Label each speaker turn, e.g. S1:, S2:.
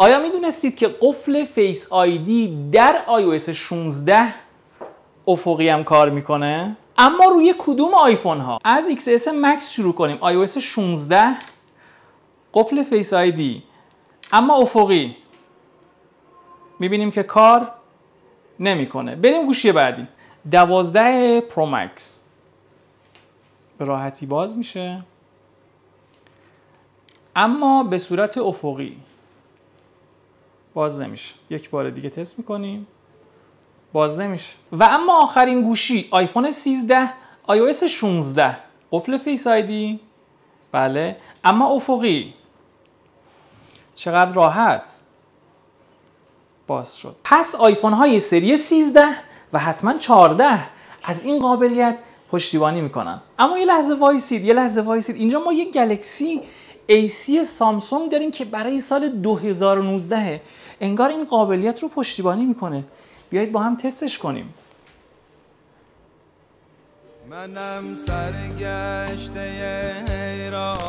S1: آیا میدونستید که قفل فیس آیدی در iOS 16 افقی هم کار میکنه؟ اما روی کدوم آیفون ها؟ از XS Max شروع کنیم iOS 16 قفل Face آیدی اما افقی میبینیم که کار نمیکنه بریم گوشی بعدی 12 Pro مکس به راحتی باز میشه اما به صورت افقی باز نمیشه یک بار دیگه تست میکنیم باز نمیشه و اما آخرین گوشی آیفون 13 iOS 16 قفل فیس آیدی بله اما افقی چقدر راحت باز شد پس آیفون های سری 13 و حتما 14 از این قابلیت پشتیبانی میکنن اما یه لحظه وایسید یه لحظه وایسید اینجا ما یک گلکسی AC سامسونگ داریم که برای سال 2019 انگار این قابلیت رو پشتیبانی میکنه بیایید با هم تستش کنیم
S2: منم